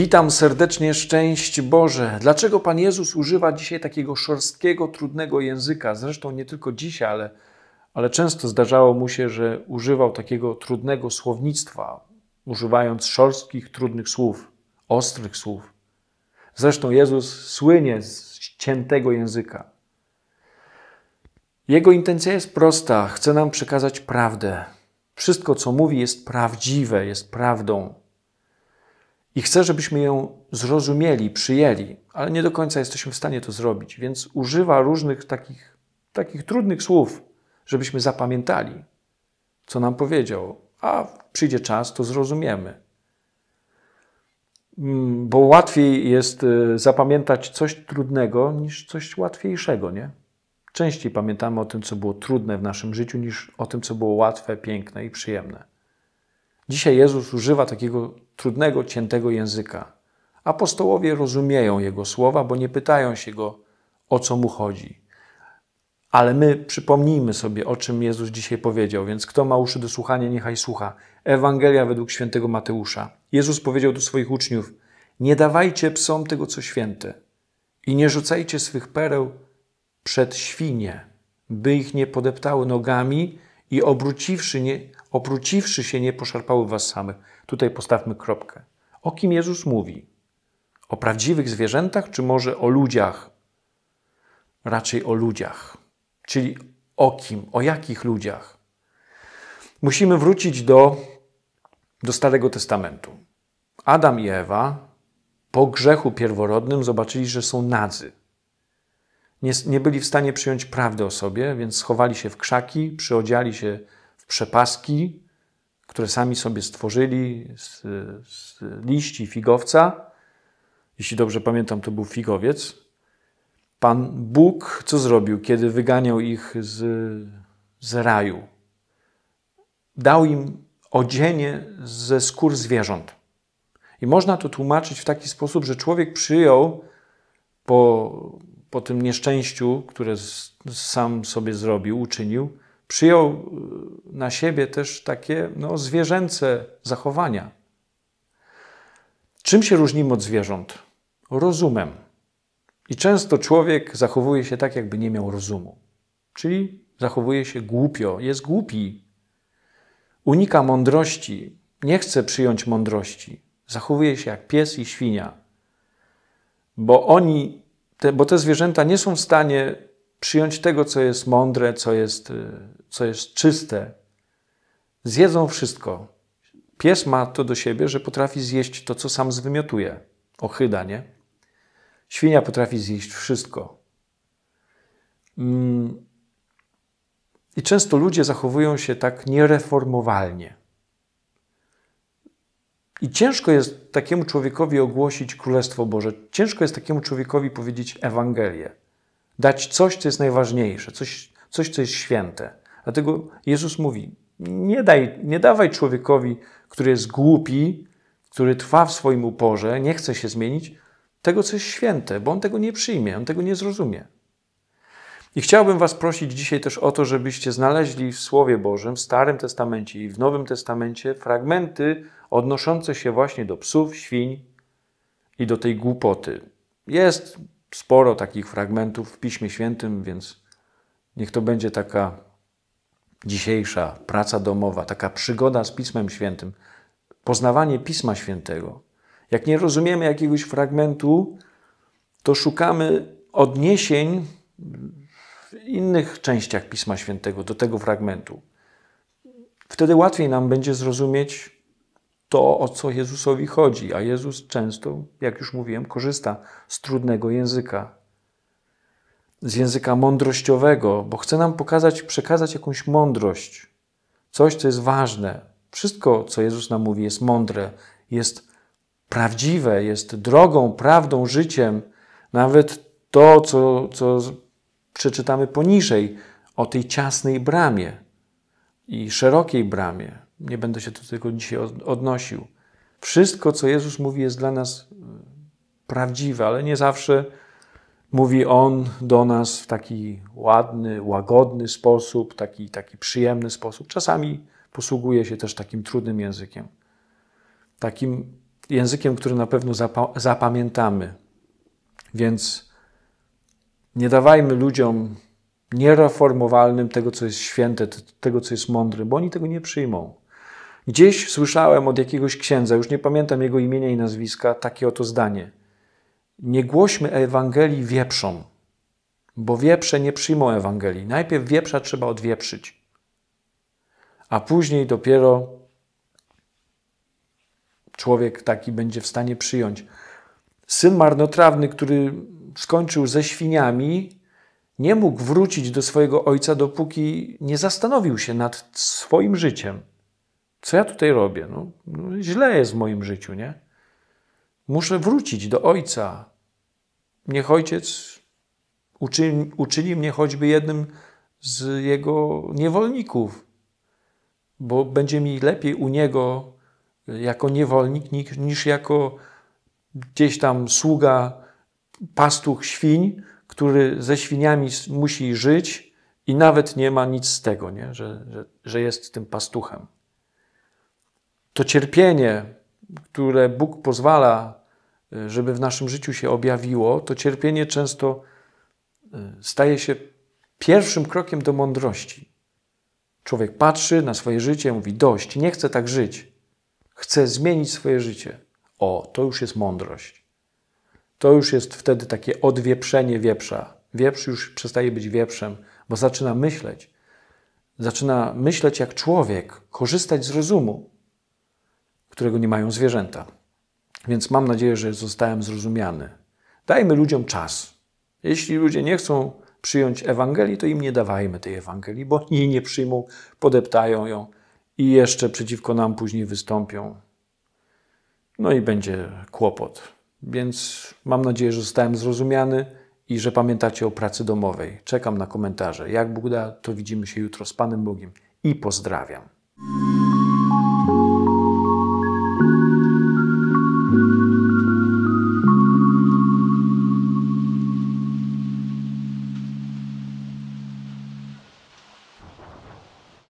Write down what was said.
Witam serdecznie, szczęść Boże. Dlaczego Pan Jezus używa dzisiaj takiego szorstkiego, trudnego języka? Zresztą nie tylko dzisiaj, ale, ale często zdarzało mu się, że używał takiego trudnego słownictwa, używając szorstkich, trudnych słów, ostrych słów. Zresztą Jezus słynie z ciętego języka. Jego intencja jest prosta: chce nam przekazać prawdę. Wszystko, co mówi, jest prawdziwe, jest prawdą. I chcę, żebyśmy ją zrozumieli, przyjęli, ale nie do końca jesteśmy w stanie to zrobić, więc używa różnych takich, takich trudnych słów, żebyśmy zapamiętali, co nam powiedział, a przyjdzie czas, to zrozumiemy. Mm, bo łatwiej jest y, zapamiętać coś trudnego niż coś łatwiejszego, nie? Częściej pamiętamy o tym, co było trudne w naszym życiu, niż o tym, co było łatwe, piękne i przyjemne. Dzisiaj Jezus używa takiego trudnego, ciętego języka. Apostołowie rozumieją Jego słowa, bo nie pytają się Go, o co Mu chodzi. Ale my przypomnijmy sobie, o czym Jezus dzisiaj powiedział, więc kto ma uszy do słuchania, niechaj słucha. Ewangelia według świętego Mateusza. Jezus powiedział do swoich uczniów, nie dawajcie psom tego, co święte i nie rzucajcie swych pereł przed świnie, by ich nie podeptały nogami i obróciwszy, nie, obróciwszy się nie poszarpały was samych. Tutaj postawmy kropkę. O kim Jezus mówi? O prawdziwych zwierzętach, czy może o ludziach? Raczej o ludziach. Czyli o kim, o jakich ludziach? Musimy wrócić do, do Starego Testamentu. Adam i Ewa po grzechu pierworodnym zobaczyli, że są nadzy. Nie, nie byli w stanie przyjąć prawdy o sobie, więc schowali się w krzaki, przyodziali się w przepaski, które sami sobie stworzyli z, z liści figowca. Jeśli dobrze pamiętam, to był figowiec. Pan Bóg co zrobił, kiedy wyganiał ich z, z raju? Dał im odzienie ze skór zwierząt. I można to tłumaczyć w taki sposób, że człowiek przyjął po po tym nieszczęściu, które sam sobie zrobił, uczynił, przyjął y, na siebie też takie no, zwierzęce zachowania. Czym się różnimy od zwierząt? Rozumem. I często człowiek zachowuje się tak, jakby nie miał rozumu. Czyli zachowuje się głupio, jest głupi. Unika mądrości, nie chce przyjąć mądrości. Zachowuje się jak pies i świnia, bo oni te, bo te zwierzęta nie są w stanie przyjąć tego, co jest mądre, co jest, y, co jest czyste. Zjedzą wszystko. Pies ma to do siebie, że potrafi zjeść to, co sam zwymiotuje. Ochyda, nie? Świnia potrafi zjeść wszystko. Mm. I często ludzie zachowują się tak niereformowalnie. I ciężko jest takiemu człowiekowi ogłosić Królestwo Boże. Ciężko jest takiemu człowiekowi powiedzieć Ewangelię. Dać coś, co jest najważniejsze, coś, coś co jest święte. Dlatego Jezus mówi: nie, daj, nie dawaj człowiekowi, który jest głupi, który trwa w swoim uporze, nie chce się zmienić, tego, co jest święte, bo on tego nie przyjmie, on tego nie zrozumie. I chciałbym Was prosić dzisiaj też o to, żebyście znaleźli w Słowie Bożym, w Starym Testamencie i w Nowym Testamencie fragmenty odnoszące się właśnie do psów, świń i do tej głupoty. Jest sporo takich fragmentów w Piśmie Świętym, więc niech to będzie taka dzisiejsza praca domowa, taka przygoda z Pismem Świętym, poznawanie Pisma Świętego. Jak nie rozumiemy jakiegoś fragmentu, to szukamy odniesień innych częściach Pisma Świętego do tego fragmentu. Wtedy łatwiej nam będzie zrozumieć to, o co Jezusowi chodzi, a Jezus często, jak już mówiłem, korzysta z trudnego języka, z języka mądrościowego, bo chce nam pokazać, przekazać jakąś mądrość, coś, co jest ważne. Wszystko, co Jezus nam mówi, jest mądre, jest prawdziwe, jest drogą, prawdą, życiem. Nawet to, co, co przeczytamy poniżej o tej ciasnej bramie i szerokiej bramie. Nie będę się do tego dzisiaj odnosił. Wszystko, co Jezus mówi, jest dla nas y, prawdziwe, ale nie zawsze mówi On do nas w taki ładny, łagodny sposób, taki, taki przyjemny sposób. Czasami posługuje się też takim trudnym językiem. Takim językiem, który na pewno zapamiętamy. Więc nie dawajmy ludziom niereformowalnym tego, co jest święte, tego, co jest mądre, bo oni tego nie przyjmą. Gdzieś słyszałem od jakiegoś księdza, już nie pamiętam jego imienia i nazwiska, takie oto zdanie. Nie głośmy Ewangelii wieprzom, bo wieprze nie przyjmą Ewangelii. Najpierw wieprza trzeba odwieprzyć, a później dopiero człowiek taki będzie w stanie przyjąć. Syn marnotrawny, który skończył ze świniami, nie mógł wrócić do swojego ojca, dopóki nie zastanowił się nad swoim życiem. Co ja tutaj robię? No, no, źle jest w moim życiu, nie? Muszę wrócić do ojca. Niech ojciec uczyni, uczyni mnie choćby jednym z jego niewolników, bo będzie mi lepiej u niego jako niewolnik niż jako gdzieś tam sługa pastuch świń, który ze świniami musi żyć i nawet nie ma nic z tego, nie? Że, że, że jest tym pastuchem. To cierpienie, które Bóg pozwala, e, żeby w naszym życiu się objawiło, to cierpienie często e, staje się pierwszym krokiem do mądrości. Człowiek patrzy na swoje życie, mówi dość, nie chcę tak żyć. Chcę zmienić swoje życie. O, to już jest mądrość to już jest wtedy takie odwieprzenie wieprza. Wieprz już przestaje być wieprzem, bo zaczyna myśleć. Zaczyna myśleć jak człowiek, korzystać z rozumu, którego nie mają zwierzęta. Więc mam nadzieję, że zostałem zrozumiany. Dajmy ludziom czas. Jeśli ludzie nie chcą przyjąć Ewangelii, to im nie dawajmy tej Ewangelii, bo oni jej nie przyjmą, podeptają ją i jeszcze przeciwko nam później wystąpią. No i będzie kłopot. Więc mam nadzieję, że zostałem zrozumiany i że pamiętacie o pracy domowej. Czekam na komentarze. Jak Bóg da, to widzimy się jutro z Panem Bogiem i pozdrawiam.